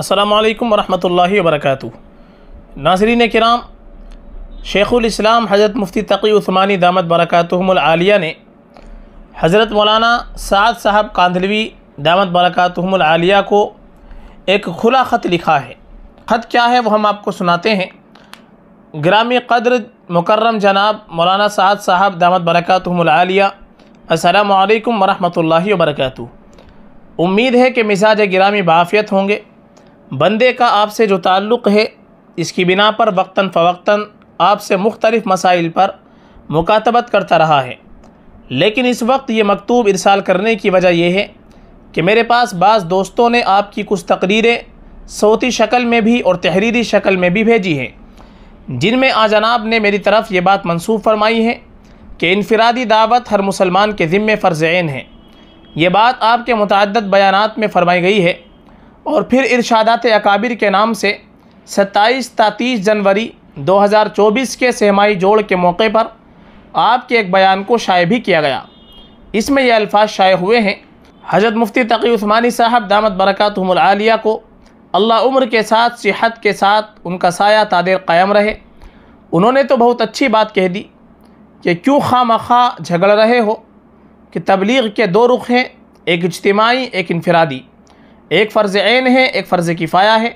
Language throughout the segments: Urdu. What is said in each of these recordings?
السلام علیکم ورحمۃ اللہ وبرکاتہ ناظرین کرام شیخ الاسلام حضرت مفتی تقی عثمانی دامت برکاتہم العالیہ نے حضرت مولانا سعد صاحب کاندھلوی دامت برکاتہم العالیہ کو ایک کھلا خط لکھا ہے خط کیا ہے وہ ہم آپ کو سناتے ہیں گرامی قدر مکرم جناب مولانا سعد صاحب دامت برکاتہم العالیہ السلام علیکم ورحمۃ اللہ وبرکاتہ امید ہے کہ مزاج گرامی بافیت ہوں گے بندے کا آپ سے جو تعلق ہے اس کی بنا پر وقتاً فوقتاً آپ سے مختلف مسائل پر مکاتبت کرتا رہا ہے لیکن اس وقت یہ مکتوب ارسال کرنے کی وجہ یہ ہے کہ میرے پاس بعض دوستوں نے آپ کی کچھ تقریریں صوتی شکل میں بھی اور تحریری شکل میں بھی بھیجی ہیں جن میں آجناب نے میری طرف یہ بات منسوخ فرمائی ہے کہ انفرادی دعوت ہر مسلمان کے ذمے عین ہے یہ بات آپ کے متعدد بیانات میں فرمائی گئی ہے اور پھر ارشادات اکابر کے نام سے ستائیس تا تیس جنوری دو ہزار چوبیس کے سہمائی جوڑ کے موقع پر آپ کے ایک بیان کو شائع بھی کیا گیا اس میں یہ الفاظ شائع ہوئے ہیں حضرت مفتی تقی عثمانی صاحب دامت برکاتہم العالیہ کو اللہ عمر کے ساتھ صحت کے ساتھ ان کا سایہ تادر قائم رہے انہوں نے تو بہت اچھی بات کہہ دی کہ کیوں خواہ مخواہ جھگڑ رہے ہو کہ تبلیغ کے دو رخ ہیں ایک اجتماعی ایک انفرادی ایک فرض عین ہے ایک فرض کفایہ ہے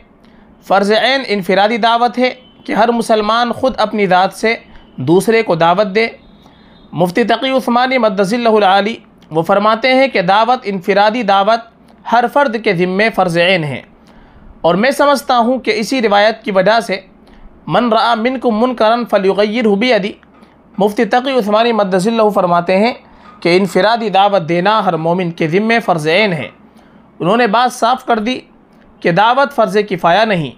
فرض عین انفرادی دعوت ہے کہ ہر مسلمان خود اپنی ذات سے دوسرے کو دعوت دے مفتی تقی عثمانی مد اللہ العالی وہ فرماتے ہیں کہ دعوت انفرادی دعوت ہر فرد کے ذمے فرض عین ہے اور میں سمجھتا ہوں کہ اسی روایت کی وجہ سے من را من کو من کرن فلیغیر حبی ادی مفتی تقی عثمانی مد اللہ فرماتے ہیں کہ انفرادی دعوت دینا ہر مومن کے ذمے فرض عین ہے انہوں نے بات صاف کر دی کہ دعوت فرض کفایہ نہیں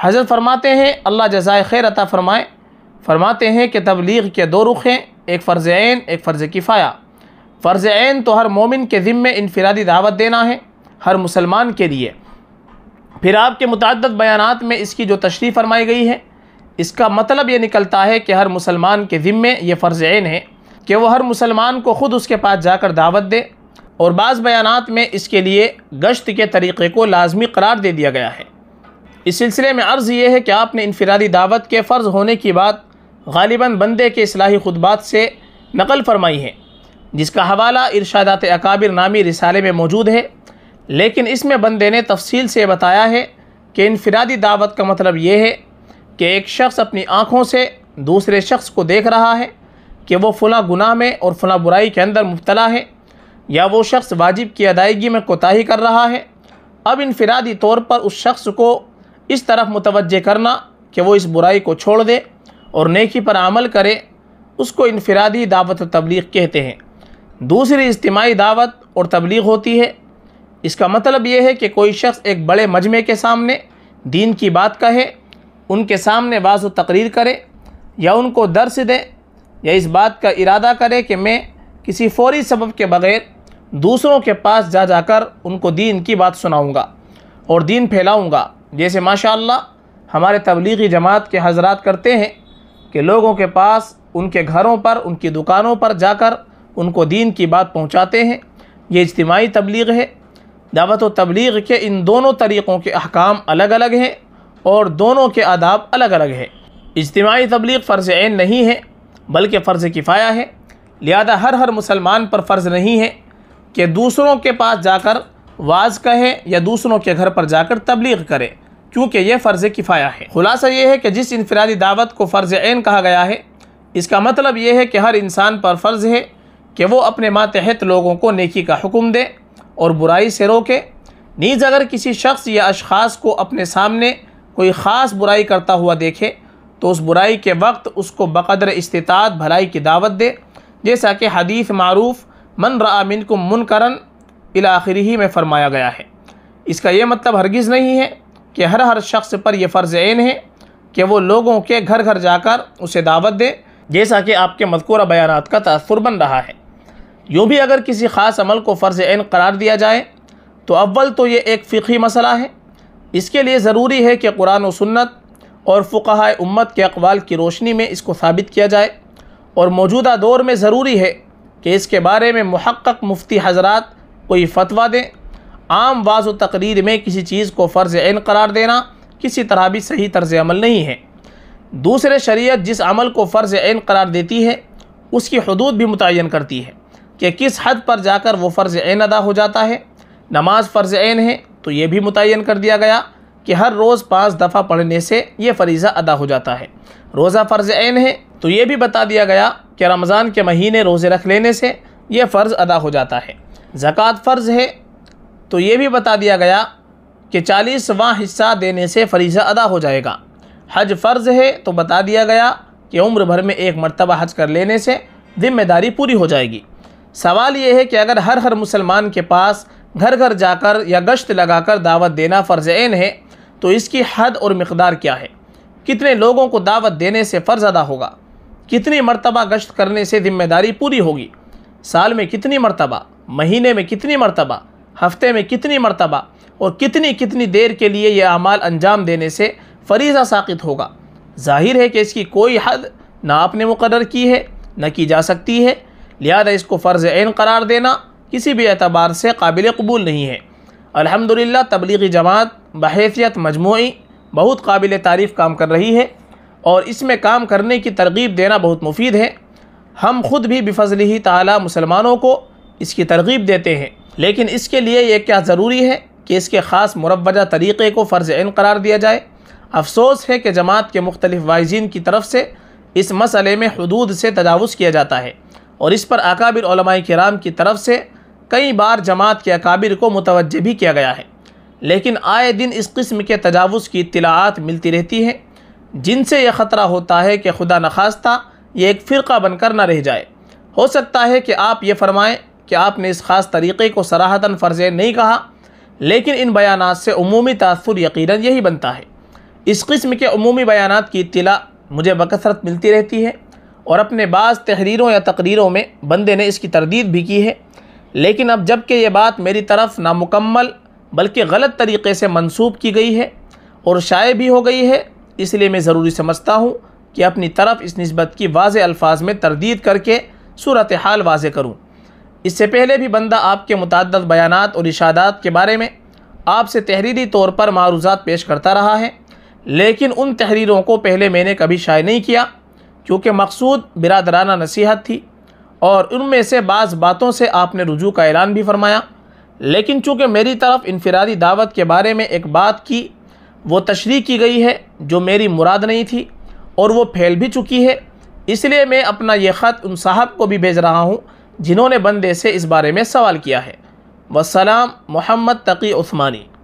حضرت فرماتے ہیں اللہ جزائے خیر عطا فرمائے فرماتے ہیں کہ تبلیغ کے دو رخ ہیں ایک فرض عین ایک فرض کفایہ فرض عین تو ہر مومن کے ذمے انفرادی دعوت دینا ہے ہر مسلمان کے لیے پھر آپ کے متعدد بیانات میں اس کی جو تشریح فرمائی گئی ہے اس کا مطلب یہ نکلتا ہے کہ ہر مسلمان کے ذمے یہ فرض عین ہے کہ وہ ہر مسلمان کو خود اس کے پاس جا کر دعوت دے اور بعض بیانات میں اس کے لیے گشت کے طریقے کو لازمی قرار دے دیا گیا ہے اس سلسلے میں عرض یہ ہے کہ آپ نے انفرادی دعوت کے فرض ہونے کی بات غالباً بندے کے اصلاحی خطبات سے نقل فرمائی ہے جس کا حوالہ ارشادات اکابر نامی رسالے میں موجود ہے لیکن اس میں بندے نے تفصیل سے بتایا ہے کہ انفرادی دعوت کا مطلب یہ ہے کہ ایک شخص اپنی آنکھوں سے دوسرے شخص کو دیکھ رہا ہے کہ وہ فلاں گناہ میں اور فلاں برائی کے اندر مبتلا ہے یا وہ شخص واجب کی ادائیگی میں کوتاہی کر رہا ہے اب انفرادی طور پر اس شخص کو اس طرف متوجہ کرنا کہ وہ اس برائی کو چھوڑ دے اور نیکی پر عمل کرے اس کو انفرادی دعوت و تبلیغ کہتے ہیں دوسری اجتماعی دعوت اور تبلیغ ہوتی ہے اس کا مطلب یہ ہے کہ کوئی شخص ایک بڑے مجمع کے سامنے دین کی بات کہے ان کے سامنے واضح تقریر کرے یا ان کو درس دے یا اس بات کا ارادہ کرے کہ میں کسی فوری سبب کے بغیر دوسروں کے پاس جا جا کر ان کو دین کی بات سناؤں گا اور دین پھیلاؤں گا جیسے ماشاءاللہ اللہ ہمارے تبلیغی جماعت کے حضرات کرتے ہیں کہ لوگوں کے پاس ان کے گھروں پر ان کی دکانوں پر جا کر ان کو دین کی بات پہنچاتے ہیں یہ اجتماعی تبلیغ ہے دعوت و تبلیغ کے ان دونوں طریقوں کے احکام الگ الگ ہیں اور دونوں کے آداب الگ الگ ہیں اجتماعی تبلیغ فرض عین نہیں ہے بلکہ فرض کفایہ ہے لہذا ہر ہر مسلمان پر فرض نہیں ہے کہ دوسروں کے پاس جا کر واز کہے یا دوسروں کے گھر پر جا کر تبلیغ کرے کیونکہ یہ فرض کفایہ ہے خلاصہ یہ ہے کہ جس انفرادی دعوت کو فرض عین کہا گیا ہے اس کا مطلب یہ ہے کہ ہر انسان پر فرض ہے کہ وہ اپنے ماتحت لوگوں کو نیکی کا حکم دے اور برائی سے روکے نیز اگر کسی شخص یا اشخاص کو اپنے سامنے کوئی خاص برائی کرتا ہوا دیکھے تو اس برائی کے وقت اس کو بقدر استطاعت بھلائی کی دعوت دے جیسا کہ حدیث معروف من من کو من کرن الآخری میں فرمایا گیا ہے اس کا یہ مطلب ہرگز نہیں ہے کہ ہر ہر شخص پر یہ فرض عین ہے کہ وہ لوگوں کے گھر گھر جا کر اسے دعوت دے جیسا کہ آپ کے مذکورہ بیانات کا تأثر بن رہا ہے یوں بھی اگر کسی خاص عمل کو فرض عین قرار دیا جائے تو اول تو یہ ایک فقی مسئلہ ہے اس کے لیے ضروری ہے کہ قرآن و سنت اور فقہ امت کے اقوال کی روشنی میں اس کو ثابت کیا جائے اور موجودہ دور میں ضروری ہے کہ اس کے بارے میں محقق مفتی حضرات کوئی فتویٰ دیں عام واض و تقریر میں کسی چیز کو فرض عین قرار دینا کسی طرح بھی صحیح طرز عمل نہیں ہے دوسرے شریعت جس عمل کو فرض عین قرار دیتی ہے اس کی حدود بھی متعین کرتی ہے کہ کس حد پر جا کر وہ فرض عین ادا ہو جاتا ہے نماز فرض عین ہے تو یہ بھی متعین کر دیا گیا کہ ہر روز پانچ دفعہ پڑھنے سے یہ فریضہ ادا ہو جاتا ہے روزہ فرض عین ہے تو یہ بھی بتا دیا گیا کہ رمضان کے مہینے روزے رکھ لینے سے یہ فرض ادا ہو جاتا ہے زکوٰۃ فرض ہے تو یہ بھی بتا دیا گیا کہ چالیسواں حصہ دینے سے فریضہ ادا ہو جائے گا حج فرض ہے تو بتا دیا گیا کہ عمر بھر میں ایک مرتبہ حج کر لینے سے ذمہ داری پوری ہو جائے گی سوال یہ ہے کہ اگر ہر ہر مسلمان کے پاس گھر گھر جا کر یا گشت لگا کر دعوت دینا فرض عین ہے تو اس کی حد اور مقدار کیا ہے کتنے لوگوں کو دعوت دینے سے فرض ادا ہوگا کتنی مرتبہ گشت کرنے سے ذمہ داری پوری ہوگی سال میں کتنی مرتبہ مہینے میں کتنی مرتبہ ہفتے میں کتنی مرتبہ اور کتنی کتنی دیر کے لیے یہ اعمال انجام دینے سے فریضہ ساقط ہوگا ظاہر ہے کہ اس کی کوئی حد نہ آپ نے مقرر کی ہے نہ کی جا سکتی ہے لہذا اس کو فرض عین قرار دینا کسی بھی اعتبار سے قابل قبول نہیں ہے الحمدللہ تبلیغی جماعت بحیثیت مجموعی بہت قابل تعریف کام کر رہی ہے اور اس میں کام کرنے کی ترغیب دینا بہت مفید ہے ہم خود بھی بفضل ہی تعالی مسلمانوں کو اس کی ترغیب دیتے ہیں لیکن اس کے لیے یہ کیا ضروری ہے کہ اس کے خاص مروجہ طریقے کو فرض عین قرار دیا جائے افسوس ہے کہ جماعت کے مختلف وائزین کی طرف سے اس مسئلے میں حدود سے تجاوز کیا جاتا ہے اور اس پر اکابر علماء کرام کی طرف سے کئی بار جماعت کے اکابر کو متوجہ بھی کیا گیا ہے لیکن آئے دن اس قسم کے تجاوز کی اطلاعات ملتی رہتی ہیں جن سے یہ خطرہ ہوتا ہے کہ خدا نخواستہ یہ ایک فرقہ بن کر نہ رہ جائے ہو سکتا ہے کہ آپ یہ فرمائیں کہ آپ نے اس خاص طریقے کو سراحتاً فرض نہیں کہا لیکن ان بیانات سے عمومی تاثر یقیناً یہی بنتا ہے اس قسم کے عمومی بیانات کی اطلاع مجھے بکثرت ملتی رہتی ہے اور اپنے بعض تحریروں یا تقریروں میں بندے نے اس کی تردید بھی کی ہے لیکن اب جب کہ یہ بات میری طرف نامکمل بلکہ غلط طریقے سے منسوب کی گئی ہے اور شائع بھی ہو گئی ہے اس لیے میں ضروری سمجھتا ہوں کہ اپنی طرف اس نسبت کی واضح الفاظ میں تردید کر کے صورتحال واضح کروں اس سے پہلے بھی بندہ آپ کے متعدد بیانات اور اشادات کے بارے میں آپ سے تحریری طور پر معروضات پیش کرتا رہا ہے لیکن ان تحریروں کو پہلے میں نے کبھی شائع نہیں کیا کیونکہ مقصود برادرانہ نصیحت تھی اور ان میں سے بعض باتوں سے آپ نے رجوع کا اعلان بھی فرمایا لیکن چونکہ میری طرف انفرادی دعوت کے بارے میں ایک بات کی وہ تشریح کی گئی ہے جو میری مراد نہیں تھی اور وہ پھیل بھی چکی ہے اس لیے میں اپنا یہ خط ان صاحب کو بھی بھیج رہا ہوں جنہوں نے بندے سے اس بارے میں سوال کیا ہے وسلام محمد تقی عثمانی